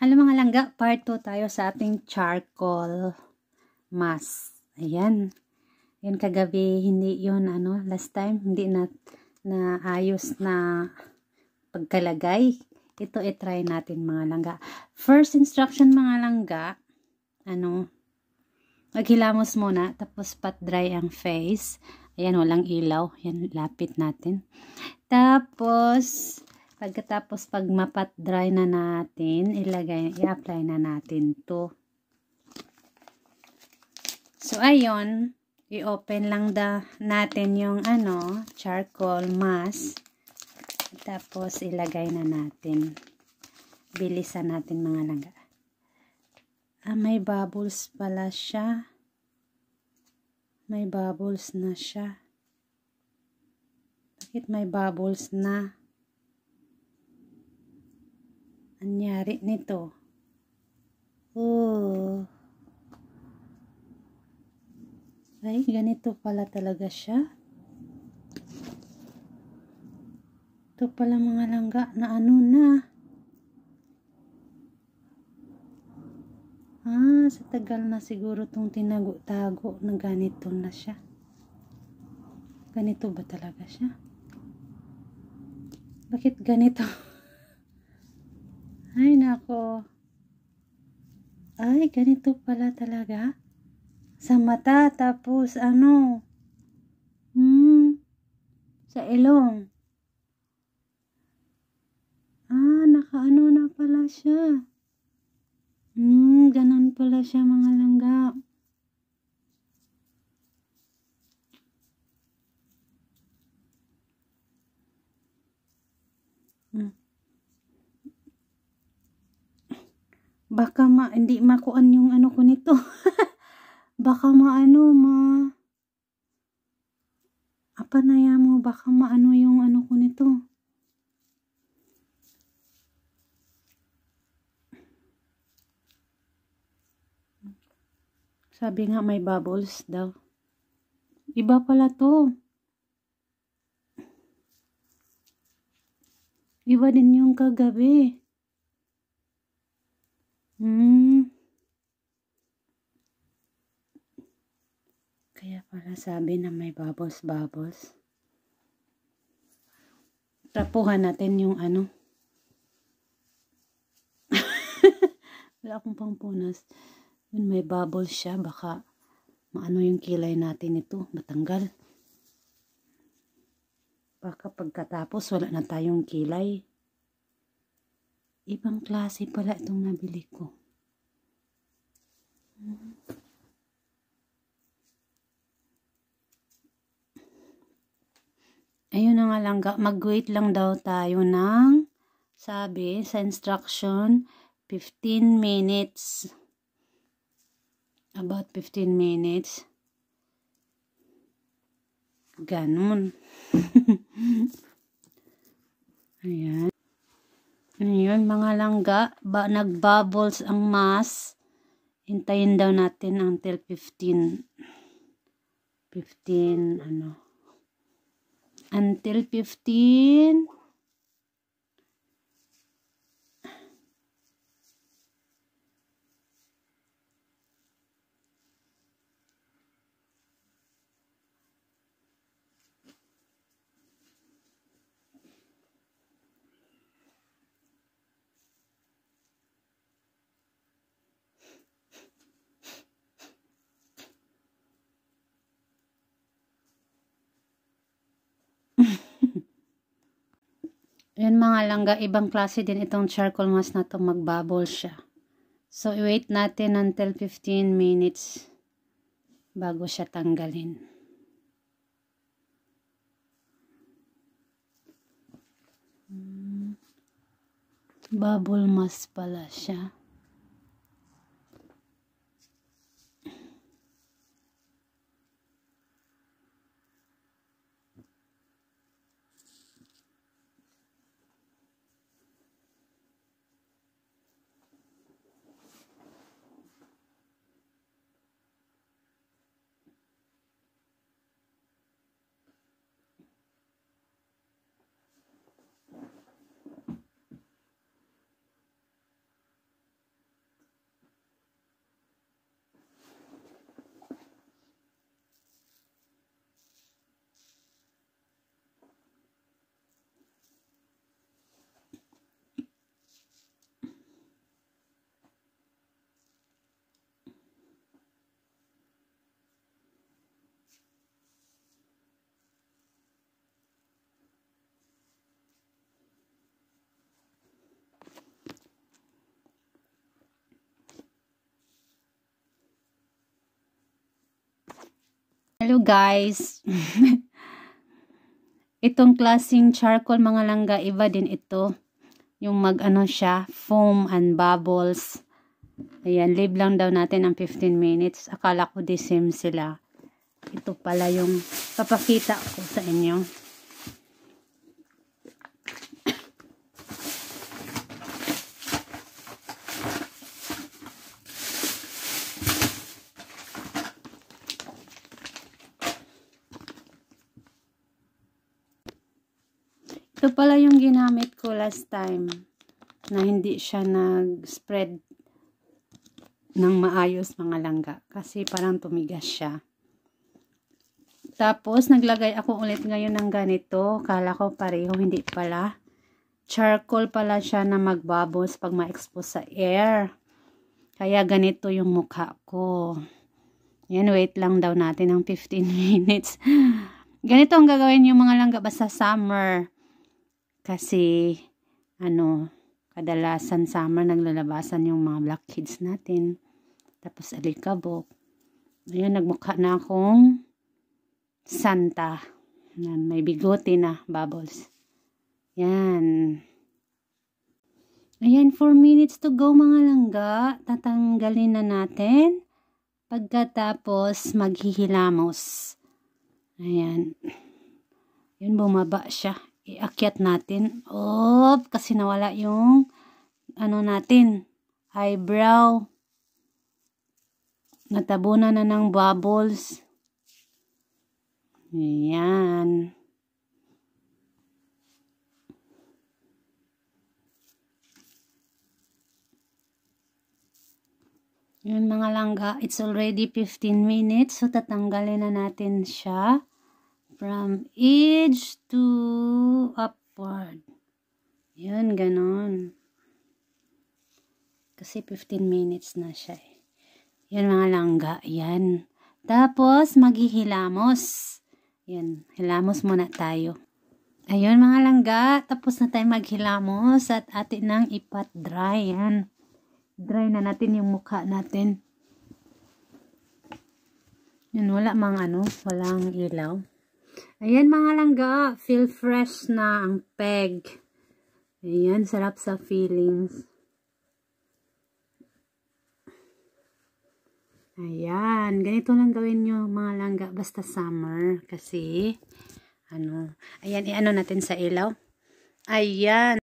Alam mga langga, part 2 tayo sa ating charcoal mask. Ayan. Yan kagabi, hindi yun ano, last time, hindi na naayos na pagkalagay. Ito i-try natin mga langga. First instruction mga langga, ano, maghilamos muna, tapos pat-dry ang face. Ayan, walang ilaw. Yan, lapit natin. Tapos, Pagkatapos pag mapat dry na natin, ilagay, i-apply na natin to. So ayon, i-open lang da natin yung ano, charcoal mask. Tapos ilagay na natin. Bilisan natin mga langga. Ah, may bubbles pala siya. May bubbles na siya. Bakit may bubbles na? anyari nito oh ay ganito pala talaga siya ito pala mga langga na ano na ah sa tagal na siguro tong tinago-tago na ganito na siya ganito ba talaga siya bakit ganito Ay, nako. Ay, ganito pala talaga. Sa mata, tapos ano? Hmm, sa ilong. Ah, nakaano na pala siya. Hmm, ganun pala siya mga langga. baka ma, hindi makuan yung ano ko nito. baka maano ma apa na ya mo baka maano yung ano ko nito. Sabi nga may bubbles daw. Iba pala to. Iba din yung kagabi. Hmm. Kaya pala sabi na may bubbles-bubbles. Tapuhan natin yung ano. Wala akong pangpunas. Yun, may bubbles siya. Baka maano yung kilay natin ito. Matanggal. Baka pagkatapos wala na tayong kilay. Ibang klase pala itong nabili ko. Ayun na nga lang, mag-wait lang daw tayo ng sabi sa instruction 15 minutes about 15 minutes ganun ayan Ayun, ano mga langga. Ba, Nag-bubbles ang mass. Hintayin daw natin until 15. 15, ano. Until 15. Yun mga langga, ibang klase din itong charcoal mask na to, magbubble siya. So, i-wait natin until 15 minutes bago siya tanggalin. Hmm. Bubble mask pala siya. Hello guys! Itong klasing charcoal mga langga, iba din ito. Yung mag ano siya, foam and bubbles. Ayan, leave lang daw natin ang 15 minutes. Akala ko the same sila. Ito pala yung papakita ko sa inyo. Ito pala yung ginamit ko last time na hindi siya nag-spread ng maayos mga langga kasi parang tumigas siya. Tapos naglagay ako ulit ngayon ng ganito. Kala ko pareho, hindi pala. Charcoal pala siya na magbubbles pag ma-expose sa air. Kaya ganito yung mukha ko. Yan, wait lang daw natin ng 15 minutes. Ganito ang gagawin yung mga langga basta summer. Kasi, ano, kadalasan summer naglalabasan yung mga black kids natin. Tapos alikabok. ayun nagmukha na akong Santa. Yan, may bigote na, bubbles. Yan. Ayan, 4 minutes to go mga langga. Tatanggalin na natin. Pagkatapos, maghihilamos. Ayan. Yun, bumaba siya iakyat natin. Oh, kasi nawala yung ano natin, eyebrow. Natabunan na ng bubbles. Ayan. Yun mga langga, it's already 15 minutes. So, tatanggalin na natin siya from edge to upward. Yun, ganon. Kasi 15 minutes na siya eh. Yun mga langga, yan. Tapos, maghihilamos. Yan, hilamos muna tayo. Ayun mga langga, tapos na tayo maghilamos at atin nang ipat dry. Yan. Dry na natin yung mukha natin. Yun, wala mang ano, walang ilaw. Ayan mga langga, feel fresh na ang peg. Ayan, sarap sa feelings. Ayan, ganito lang gawin nyo mga langga, basta summer. Kasi, ano, ayan, i-ano natin sa ilaw. Ayan.